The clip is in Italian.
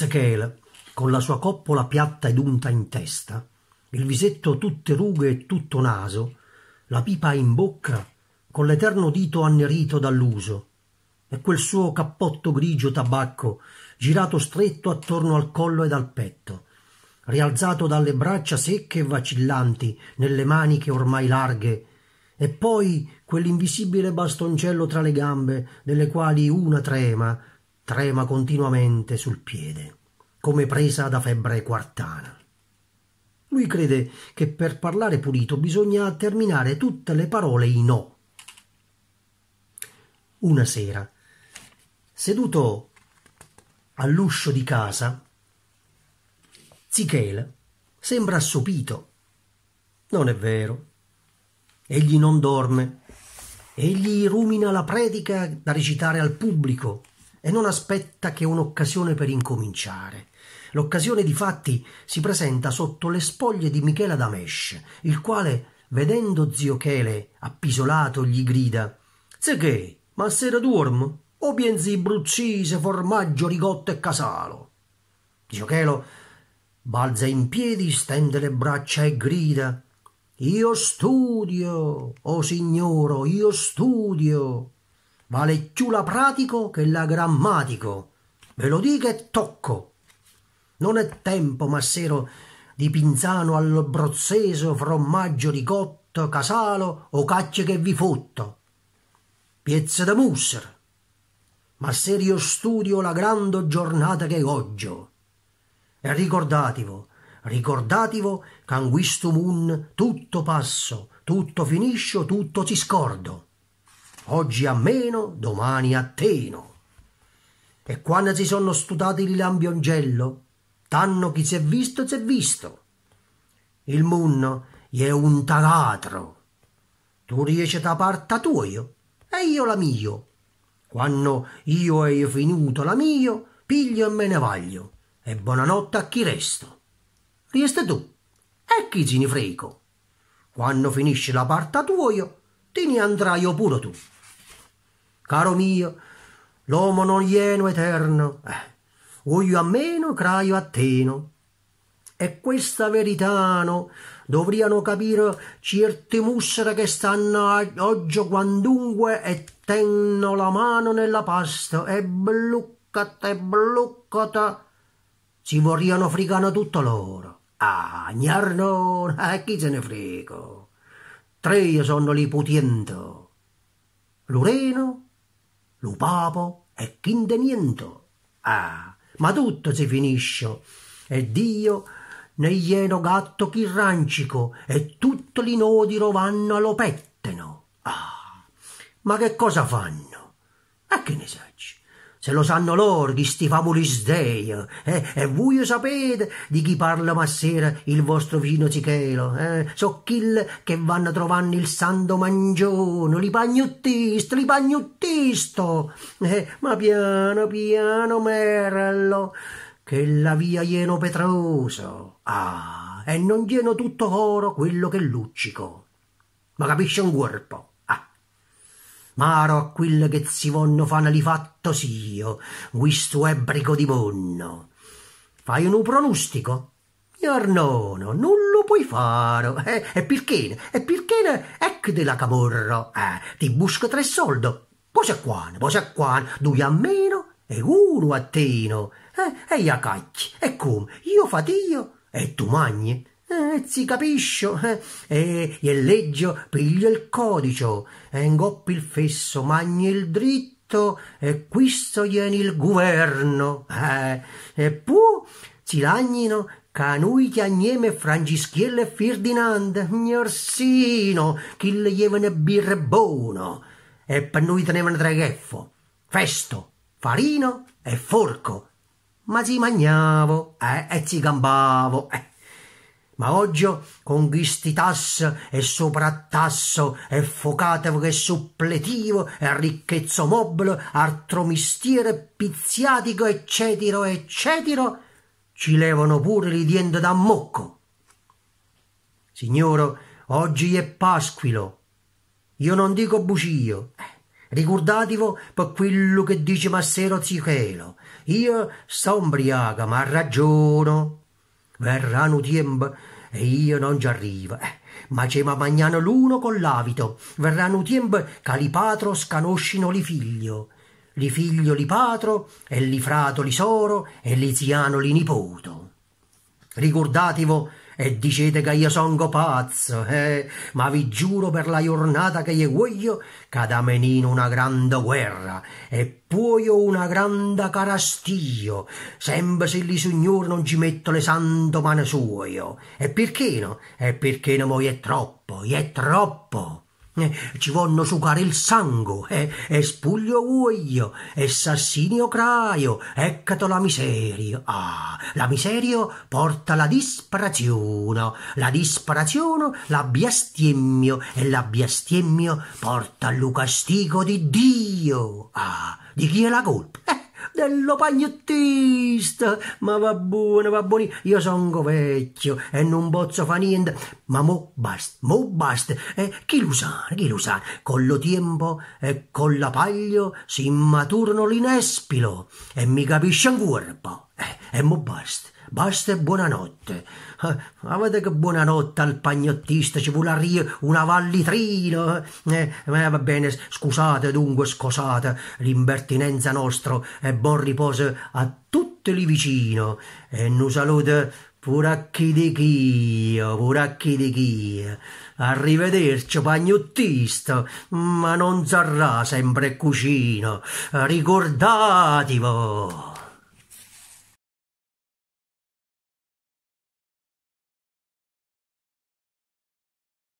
Zechiel, con la sua coppola piatta ed unta in testa, il visetto tutte rughe e tutto naso, la pipa in bocca, con l'eterno dito annerito dall'uso, e quel suo cappotto grigio tabacco girato stretto attorno al collo ed al petto, rialzato dalle braccia secche e vacillanti nelle maniche ormai larghe, e poi quell'invisibile bastoncello tra le gambe, delle quali una trema, trema continuamente sul piede, come presa da febbre quartana. Lui crede che per parlare pulito bisogna terminare tutte le parole in O. Una sera, seduto all'uscio di casa, Zichele sembra assopito. Non è vero. Egli non dorme. Egli rumina la predica da recitare al pubblico e non aspetta che un'occasione per incominciare. L'occasione di fatti si presenta sotto le spoglie di Michela Damesh, il quale, vedendo zio Chele appisolato, gli grida «Se che, ma sera duorm? O pienzi bruccise, formaggio, rigotto e casalo?» Zio Chelo balza in piedi, stende le braccia e grida «Io studio, o oh signoro, io studio!» vale più la pratico che la grammatico. Ve lo dico e tocco. Non è tempo, massero, di Pinzano al brozzeso, formaggio ricotto, casalo o cacce che vi fotto. Piezza da musser. Ma se io studio la grande giornata che è oggi. E ricordatevo, ricordatevo che in questo mun tutto passo, tutto finiscio, tutto si scordo oggi a meno, domani a teno. E quando si sono studati il lambiongello, tanno chi si è visto, si è visto. Il munno gli è un taratro. Tu riesci da parte tua e io la mio. Quando io ho io finito la mio, piglio e me ne vaglio. E buonanotte a chi resto. Riesta tu, e chi se ne frego. Quando finisci la parte tua te ne andrai pure tu. Caro mio, l'uomo non ieno eterno, eh, voglio a meno, craio a teno. E questa verità no, dovriano capire certe mussere che stanno oggi quandunque e tenno la mano nella pasta e bluccata e bluccata si vorriano frigano tutto loro. Ah, gnarno, eh, chi se ne frega? Tre sono li putiento. Lureno, lo papo è niente. Ah, ma tutto si finisce. E Dio ne ieno gatto chirrancico e tutto li nodiro vanno allo petteno. Ah, ma che cosa fanno? E che ne sai? Se lo sanno loro di sti fabulis dei, eh? e voi sapete di chi parla massera il vostro vicino Cichelo, eh? So chill che vanno trovando il santo mangione, li pagnottisto, li pagnottisto, eh? ma piano piano merello, che la via ieno petroso, ah, e non ieno tutto oro quello che luccico, ma capisce un corpo maro a quille che si vonno fanno li fatto sio, questo ebrico di bonno. Fai un pronustico? Iarnono, non lo puoi fare. Eh, e perché? E perché? Ecco della camorra. Eh, ti busco tre soldi. Poi c'è qua, poi c'è qua, due a meno e uno a teno. Eh, e ia cacchi. E come? Io fatio e tu magni. Eh, si capiscio, eh, e eh, leggio piglio il codice, ingoppi il fesso, magni il dritto, e questo ieni il governo. Eh, e pu, si lagnino canui che agneme Francischiello e Ferdinand, gnorsino, chi le jevene birre buono, e per noi tenevano tre tregheffo, festo, farino e forco. Ma si magnavo, eh, e si gambavo, eh. Ma oggi conquisti tasso e soprattasso e focatevo che suppletivo e ricchezzo mobile, altro mistiere pizziatico, eccetero, eccetero, ci levano pure li diente da mocco. Signoro, oggi è Pasquilo. Io non dico bucio. Ricordatevo per quello che dice Massero Zichelo. Io sto umbriaca, ma ragiono verranno tempo e io non ci arrivo. Eh, ma c'è ma magnano l'uno con l'avito, verranno tempo che li patro scanoscino li figlio, li figlio li patro e li frato li soro e li ziano li nipoto. Ricordatevo e dicete che io songo pazzo, eh? ma vi giuro per la giornata che io voglio che da menino una grande guerra e poi una grande carastio, sempre se il signor non ci metto le santo mani suo. E perché no? E perché non mo è troppo, è troppo. Eh, ci vonno sucare il sangue, eh, e spuglio uglio, e sassinio craio, eccato la miseria. Ah, la miseria porta la disperazione, la disperazione la biastiemmio, e la biastiemmio porta allo castigo di Dio. Ah, di chi è la colpa? Eh, dello pagnettista. Ma va buono, va buono, io sono vecchio e non posso fare niente. Ma mo basta, mo basta. Eh, chi lo sa, chi lo sa, con lo tempo e con la paglio si immaturano l'inespilo e mi capisce ancora un po'. Eh, e mo basta. Basta e buonanotte. Ah, eh, vede che buonanotte al pagnottista, ci vuole arrivare una vallitrina. Eh? eh, va bene, scusate dunque, scusate l'impertinenza nostra e buon riposo a tutti lì vicino. E nu salute pure a chi di chi, pure a chi di chi. Arrivederci, pagnottista, ma non zarrà sempre cucino. Ricordatevi!